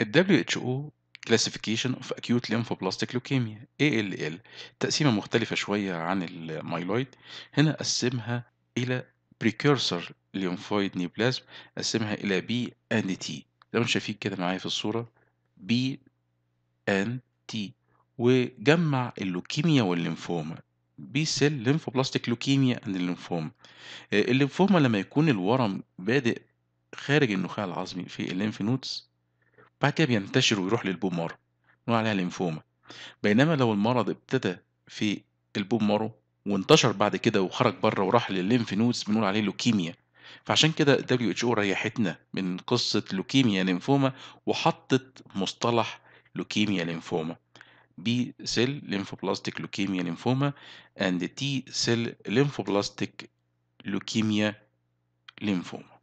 ال WHO Classification of Acute Lymphoblastic Leukemia ALL تقسيمة مختلفة شوية عن المايلويد هنا قسمها إلى precursor lymphoid neoplasm قسمها إلى B and T زي ما انتم شايفين كده معايا في الصورة B and T وجمع اللوكيميا والليمفوما بي سيل ليمفوبلاستيك لوكيميا اند الليمفوما الليمفوما لما يكون الورم بادئ خارج النخاع العظمي في الليمف نودز بعد كده بينتشر ويروح للبوم مارو بنقول عليها ليمفوما بينما لو المرض ابتدى في البوم مارو وانتشر بعد كده وخرج بره وراح للليمف نودز بنقول عليه لوكيميا فعشان كده او ريحتنا من قصة لوكيميا ليمفوما وحطت مصطلح لوكيميا ليمفوما B cell lymphoblastic leukemia lymphoma and T cell lymphoblastic leukemia lymphoma